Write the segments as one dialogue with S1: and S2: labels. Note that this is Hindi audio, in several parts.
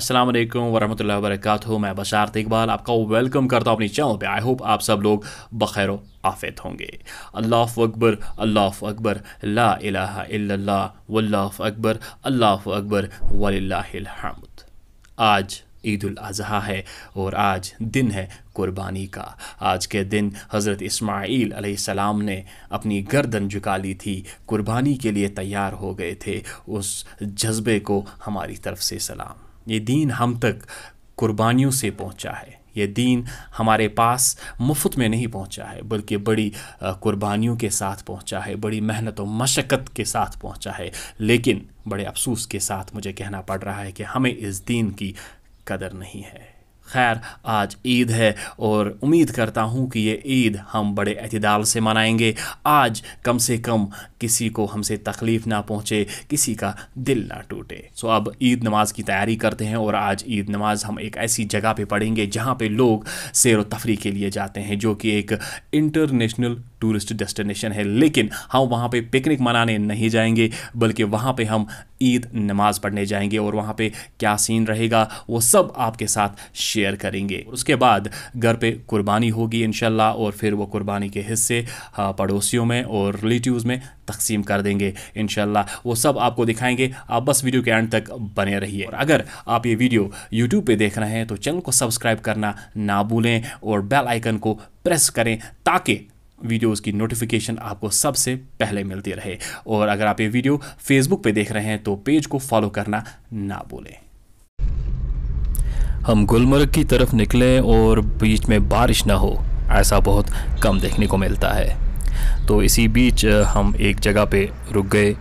S1: अस्सलाम वालेकुम वरहमतुल्लाहि मैं बशारत इकबाल आपका वेलकम करता हूँ अपनी चैनल पे आई होप आप सब लोग बखैर आफियत होंगे अल्लाह अकबर अल्लाह अकबर ला इलाहा इल्लल्लाह अकबर अल्लाह अकबर हमद आज ईद उल अजहा है और आज दिन है कुर्बानी का आज के दिन हज़रत इस्माईल सलाम ने अपनी गर्दन झुका ली थी कुर्बानी के लिए तैयार हो गए थे उस जज्बे को हमारी तरफ से सलाम ये दीन हम तक कुर्बानियों से पहुंचा है ये दीन हमारे पास मुफ्त में नहीं पहुंचा है बल्कि बड़ी कुर्बानियों के साथ पहुंचा है बड़ी मेहनत और मशक्क़त के साथ पहुंचा है लेकिन बड़े अफसोस के साथ मुझे कहना पड़ रहा है कि हमें इस दीन की कदर नहीं है ખેર આજ ઈદ હે ઓર ઉમીદ કરતા હું કે યે ઈદ હમ બડે એતિદાલ સે મનાયેંગે આજ કમ સે કમ કિસી કો હમસે તકલીફ ના પહોંચે કિસી કા દિલ ના ટૂટે સો અબ ઈદ નમાઝ કી તૈયારી કરતે હે ઓર આજ ઈદ નમાઝ હમ એક આઈસી જગહ પે પડેંગે જહા પે લોગ સેરો તફરી કે લિયે જાતે હે જો કી એક ઇન્ટરનેશનલ ટુરિસ્ટ ડેસ્ટિનેશન હે લેકિન હમ વહા પે પિકનિક મનાને નહીં જાયેંગે બલકે વહા પે હમ ઈદ નમાઝ પડને જાયેંગે ઓર વહા પે ક્યા સીન રહેગા વો સબ આપકે સાથ शेयर करेंगे उसके बाद घर पे कुर्बानी होगी इनशाला और फिर वो कुर्बानी के हिस्से हाँ, पड़ोसियों में और रिलेटिव में तकसीम कर देंगे इन वो सब आपको दिखाएंगे आप बस वीडियो के एंड तक बने रहिए और अगर आप ये वीडियो यूट्यूब पे देख रहे हैं तो चैनल को सब्सक्राइब करना ना भूलें और बेल आइकन को प्रेस करें ताकि वीडियोस की नोटिफिकेशन आपको सबसे पहले मिलती रहे और अगर आप ये वीडियो फेसबुक पे देख रहे हैं तो पेज को फॉलो करना ना भूलें हम गुलमर्ग की तरफ निकलें और बीच में बारिश ना हो ऐसा बहुत कम देखने को मिलता है तो इसी बीच हम एक जगह पे रुक गए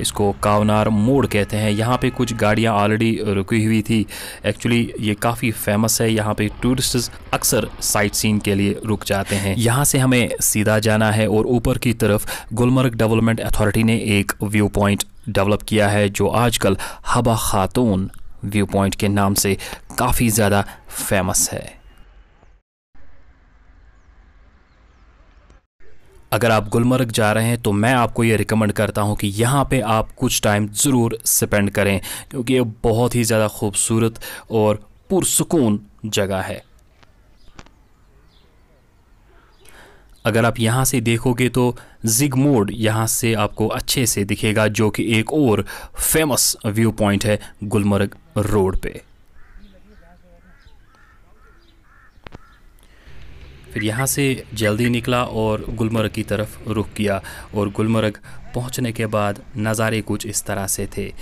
S1: इसको कावनार मोड़ कहते हैं यहाँ पे कुछ गाड़ियाँ ऑलरेडी रुकी हुई थी एक्चुअली ये काफ़ी फेमस है यहाँ पे टूरिस्ट अक्सर साइट सीन के लिए रुक जाते हैं यहाँ से हमें सीधा जाना है और ऊपर की तरफ गुलमर्ग डेवलपमेंट अथॉरिटी ने एक व्यू पॉइंट डेवलप किया है जो आजकल हबा खातून व्यू पॉइंट के नाम से काफ़ी ज़्यादा फेमस है अगर आप गुलमर्ग जा रहे हैं तो मैं आपको ये रिकमेंड करता हूँ कि यहाँ पे आप कुछ टाइम ज़रूर स्पेंड करें क्योंकि ये बहुत ही ज़्यादा खूबसूरत और पुरसकून जगह है अगर आप यहाँ से देखोगे तो जिग मोड यहाँ से आपको अच्छे से दिखेगा जो कि एक और फेमस व्यू पॉइंट है गुलमर्ग रोड पे फिर यहाँ से जल्दी निकला और गुलमर्ग की तरफ रुख किया और गुलमर्ग पहुँचने के बाद नज़ारे कुछ इस तरह से थे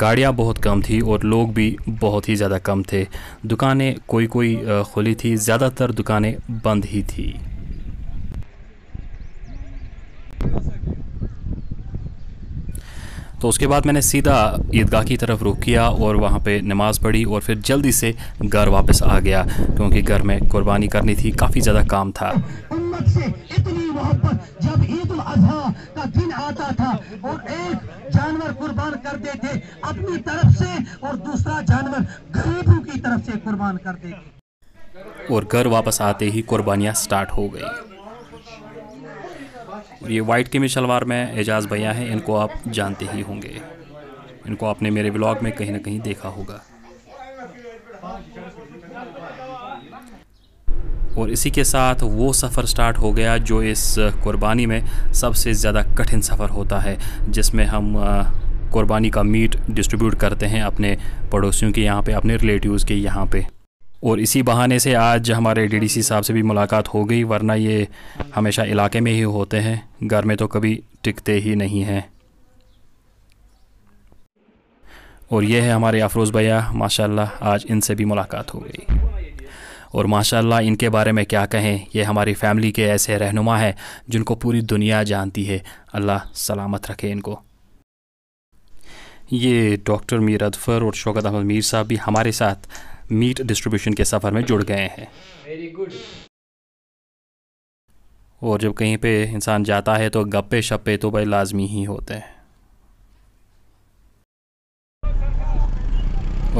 S1: गाड़ियाँ बहुत कम थी और लोग भी बहुत ही ज़्यादा कम थे दुकानें कोई कोई खुली थी ज़्यादातर दुकानें बंद ही थी तो उसके बाद मैंने सीधा ईदगाह की तरफ रुख किया और वहाँ पे नमाज़ पढ़ी और फिर जल्दी से घर वापस आ गया क्योंकि घर में कुर्बानी करनी थी काफ़ी ज़्यादा काम था जब ईद का दिन आता था और एक जानवर करते थे अपनी तरफ से और दूसरा जानवर की तरफ से कुर्बान करते और घर वापस आते ही कुर्बानियाँ स्टार्ट हो गई ये वाइट कमी शलवार में एजाज भैया हैं इनको आप जानते ही होंगे इनको आपने मेरे ब्लॉग में कहीं ना कहीं देखा होगा और इसी के साथ वो सफ़र स्टार्ट हो गया जो इस कुर्बानी में सबसे ज़्यादा कठिन सफ़र होता है जिसमें हम कुर्बानी का मीट डिस्ट्रीब्यूट करते हैं अपने पड़ोसियों के यहाँ पे अपने रिलेटिव्स के यहाँ पे और इसी बहाने से आज हमारे डीडीसी साहब से भी मुलाकात हो गई वरना ये हमेशा इलाके में ही होते हैं घर में तो कभी टिकते ही नहीं हैं और ये है हमारे अफरोज़ भैया माशाल्लाह आज इनसे भी मुलाकात हो गई और माशाल्लाह इनके बारे में क्या कहें ये हमारी फैमिली के ऐसे रहनुमा हैं जिनको पूरी दुनिया जानती है अल्लाह सलामत रखे इनको ये डॉक्टर मीर अदफर और शौकत अहमद मीर साहब भी हमारे साथ मीट डिस्ट्रीब्यूशन के सफ़र में जुड़ गए हैं और जब कहीं पे इंसान जाता है तो गप्पे शप्पे तो भाई लाजमी ही होते हैं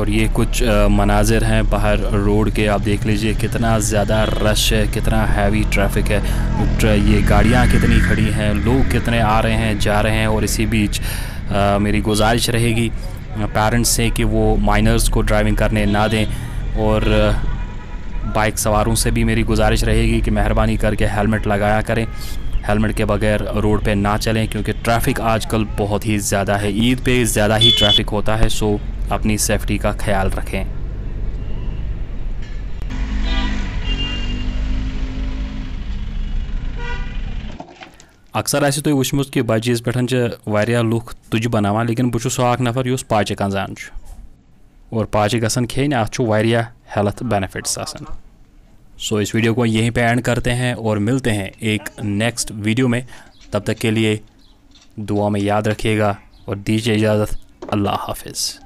S1: और ये कुछ मनाजिर हैं बाहर रोड के आप देख लीजिए कितना ज़्यादा रश है कितना हैवी ट्रैफिक है ये गाड़ियाँ कितनी खड़ी हैं लोग कितने आ रहे हैं जा रहे हैं और इसी बीच आ, मेरी गुजारिश रहेगी पेरेंट्स से कि वो माइनर्स को ड्राइविंग करने ना दें और बाइक सवारों से भी मेरी गुजारिश रहेगी कि मेहरबानी करके हेलमेट लगाया करें हेलमेट के बगैर रोड पे ना चलें क्योंकि ट्रैफिक आजकल बहुत ही ज़्यादा है ईद पे ज़्यादा ही ट्रैफिक होता है सो अपनी सेफ्टी का ख्याल रखें अक्सर आसि तुम वो कि बजीज़ पे लुख तुज बना लेकिन बहु सो नफर उस पाचे कजान और पाचे गसन खेन अ हेल्थ बेनिफिट्स सो इस वीडियो को यहीं पे एंड करते हैं और मिलते हैं एक नेक्स्ट वीडियो में तब तक के लिए दुआ में याद रखिएगा और दीजिए इजाज़त अल्लाह हाफिज़